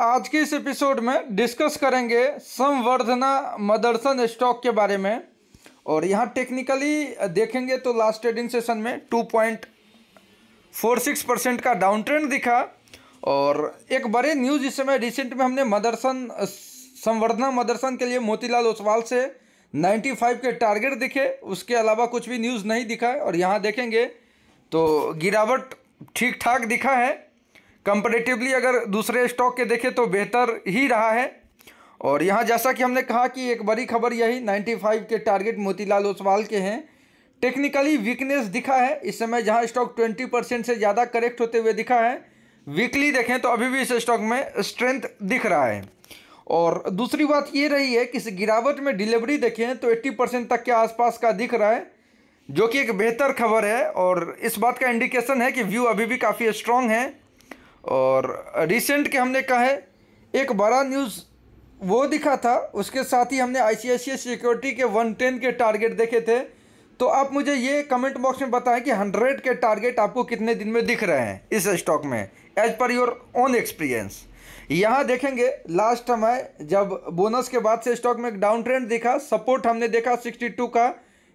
आज के इस एपिसोड में डिस्कस करेंगे संवर्धना मदरसन स्टॉक के बारे में और यहाँ टेक्निकली देखेंगे तो लास्ट ट्रेडिंग सेशन में two point four six percent का डाउन ट्रेंड दिखा और एक बड़े न्यूज़ इस समय रिसेंट में हमने मदरसन संवर्धना मदरसन के लिए मोतीलाल ओसवाल से नाइन्टी फाइव के टारगेट दिखे उसके अलावा कुछ भी न्यूज़ नहीं दिखा है और यहाँ देखेंगे तो गिरावट ठीक ठाक दिखा है कंपेरेटिवली अगर दूसरे स्टॉक के देखें तो बेहतर ही रहा है और यहाँ जैसा कि हमने कहा कि एक बड़ी खबर यही 95 के टारगेट मोतीलाल ओसवाल के हैं टेक्निकली वीकनेस दिखा है इस समय जहाँ स्टॉक 20 परसेंट से ज़्यादा करेक्ट होते हुए दिखा है वीकली देखें तो अभी भी इस स्टॉक में स्ट्रेंथ दिख रहा है और दूसरी बात ये रही है कि इस गिरावट में डिलीवरी देखें तो एट्टी परसेंट तक के आसपास का दिख रहा है जो कि एक बेहतर खबर है और इस बात का इंडिकेशन है कि व्यू अभी भी काफ़ी स्ट्रांग है और रिसेंट के हमने कहा है एक बड़ा न्यूज़ वो दिखा था उसके साथ ही हमने आई सिक्योरिटी के वन टेन के टारगेट देखे थे तो आप मुझे ये कमेंट बॉक्स में बताएं कि हंड्रेड के टारगेट आपको कितने दिन में दिख रहे हैं इस स्टॉक में as per your own experience यहाँ देखेंगे लास्ट समय जब बोनस के बाद से स्टॉक में एक डाउन ट्रेंड दिखा सपोर्ट हमने देखा टू का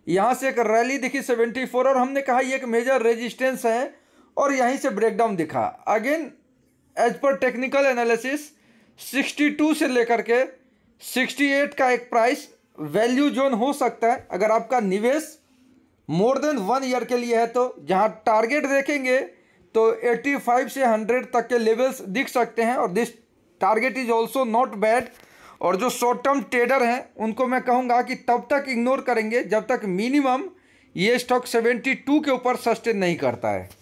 यहाँ से एक रैली दिखी फोर और हमने कहा ये एक मेजर रेजिस्टेंस है और यहीं से ब्रेकडाउन दिखा अगेन एज पर टेक्निकल एनालिसिस 62 से लेकर के 68 का एक प्राइस वैल्यू जोन हो सकता है अगर आपका निवेश मोर देन वन ईयर के लिए है तो जहां टारगेट देखेंगे तो 85 से 100 तक के लेवल्स दिख सकते हैं और this target is also not bad और जो शॉर्ट टर्म ट्रेडर हैं उनको मैं कहूँगा कि तब तक इग्नोर करेंगे जब तक मिनिमम ये स्टॉक 72 के ऊपर सस्टेन नहीं करता है